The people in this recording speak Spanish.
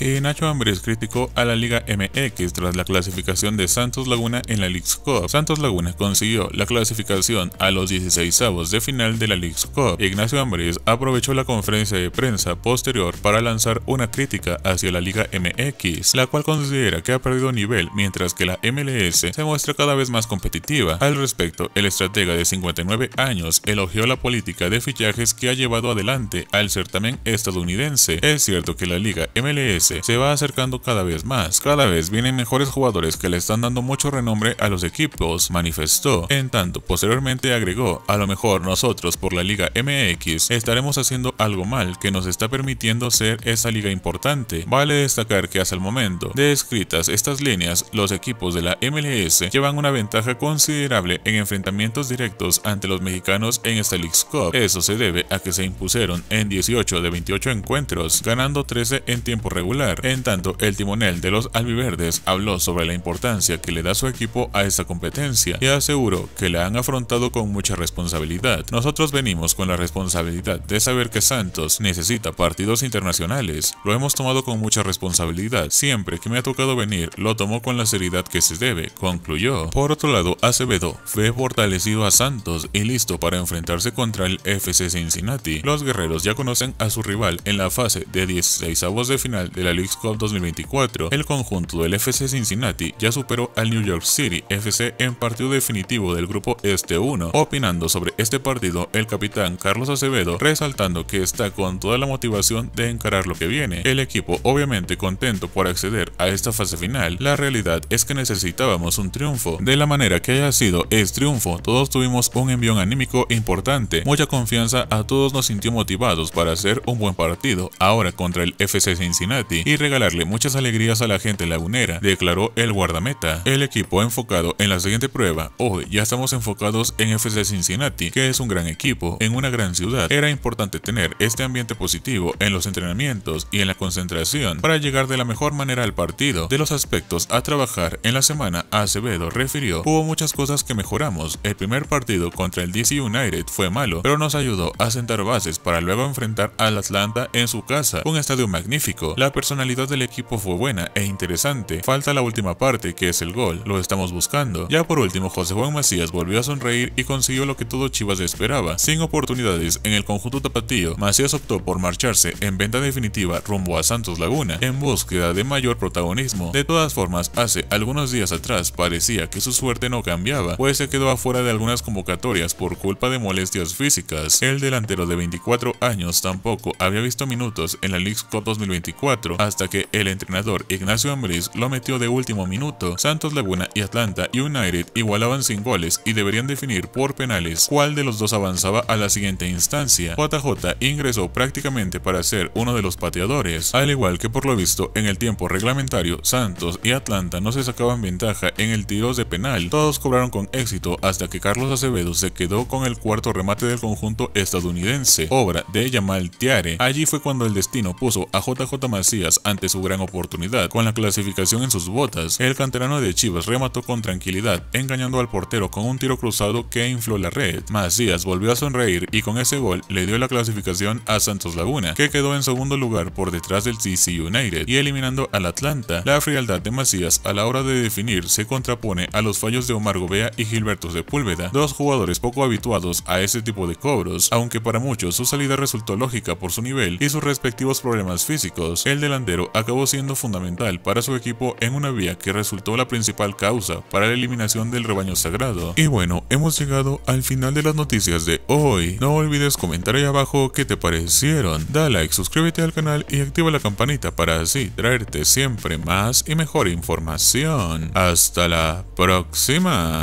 Eh, Nacho Ambriz criticó a la Liga MX tras la clasificación de Santos Laguna en la League's Cup. Santos Laguna consiguió la clasificación a los 16 avos de final de la League's Cup. Ignacio Ambriz aprovechó la conferencia de prensa posterior para lanzar una crítica hacia la Liga MX, la cual considera que ha perdido nivel mientras que la MLS se muestra cada vez más competitiva. Al respecto, el estratega de 59 años elogió la política de fichajes que ha llevado adelante al certamen estadounidense. Es cierto que la Liga MLS se va acercando cada vez más. Cada vez vienen mejores jugadores que le están dando mucho renombre a los equipos, manifestó. En tanto, posteriormente agregó, a lo mejor nosotros por la Liga MX estaremos haciendo algo mal que nos está permitiendo ser esa liga importante. Vale destacar que hasta el momento de escritas estas líneas, los equipos de la MLS llevan una ventaja considerable en enfrentamientos directos ante los mexicanos en esta League Eso se debe a que se impusieron en 18 de 28 encuentros, ganando 13 en tiempo regular en tanto, el timonel de los albiverdes habló sobre la importancia que le da su equipo a esta competencia y aseguró que la han afrontado con mucha responsabilidad. Nosotros venimos con la responsabilidad de saber que Santos necesita partidos internacionales. Lo hemos tomado con mucha responsabilidad. Siempre que me ha tocado venir, lo tomo con la seriedad que se debe, concluyó. Por otro lado, Acevedo fue fortalecido a Santos y listo para enfrentarse contra el FC Cincinnati. Los guerreros ya conocen a su rival en la fase de 16avos de final de la Leagues Cup 2024, el conjunto del FC Cincinnati ya superó al New York City FC en partido definitivo del grupo Este 1. Opinando sobre este partido, el capitán Carlos Acevedo resaltando que está con toda la motivación de encarar lo que viene. El equipo obviamente contento por acceder a esta fase final. La realidad es que necesitábamos un triunfo. De la manera que haya sido es triunfo, todos tuvimos un envión anímico importante, mucha confianza, a todos nos sintió motivados para hacer un buen partido ahora contra el FC Cincinnati y regalarle muchas alegrías a la gente lagunera, declaró el guardameta. El equipo enfocado en la siguiente prueba, hoy ya estamos enfocados en FC Cincinnati, que es un gran equipo en una gran ciudad. Era importante tener este ambiente positivo en los entrenamientos y en la concentración para llegar de la mejor manera al partido. De los aspectos a trabajar en la semana, Acevedo refirió, hubo muchas cosas que mejoramos. El primer partido contra el DC United fue malo, pero nos ayudó a sentar bases para luego enfrentar al Atlanta en su casa, un estadio magnífico. La personalidad del equipo fue buena e interesante. Falta la última parte, que es el gol, lo estamos buscando. Ya por último, José Juan Macías volvió a sonreír y consiguió lo que todo Chivas esperaba. Sin oportunidades en el conjunto tapatío, Macías optó por marcharse en venta definitiva rumbo a Santos Laguna, en búsqueda de mayor protagonismo. De todas formas, hace algunos días atrás parecía que su suerte no cambiaba, pues se quedó afuera de algunas convocatorias por culpa de molestias físicas. El delantero de 24 años tampoco había visto minutos en la League Cup 2024, hasta que el entrenador Ignacio Ambriz lo metió de último minuto. Santos Laguna y Atlanta United igualaban sin goles y deberían definir por penales cuál de los dos avanzaba a la siguiente instancia. JJ ingresó prácticamente para ser uno de los pateadores, al igual que por lo visto en el tiempo reglamentario Santos y Atlanta no se sacaban ventaja en el tiros de penal. Todos cobraron con éxito hasta que Carlos Acevedo se quedó con el cuarto remate del conjunto estadounidense, obra de Yamal Tiare. Allí fue cuando el destino puso a JJ Macías ante su gran oportunidad, con la clasificación en sus botas, el canterano de Chivas remató con tranquilidad, engañando al portero con un tiro cruzado que infló la red. Macías volvió a sonreír y con ese gol le dio la clasificación a Santos Laguna, que quedó en segundo lugar por detrás del CC United y eliminando al Atlanta. La frialdad de Macías a la hora de definir se contrapone a los fallos de Omar Gobea y Gilberto Sepúlveda, dos jugadores poco habituados a ese tipo de cobros, aunque para muchos su salida resultó lógica por su nivel y sus respectivos problemas físicos. El de acabó siendo fundamental para su equipo en una vía que resultó la principal causa para la eliminación del rebaño sagrado. Y bueno, hemos llegado al final de las noticias de hoy. No olvides comentar ahí abajo qué te parecieron. Da like, suscríbete al canal y activa la campanita para así traerte siempre más y mejor información. Hasta la próxima.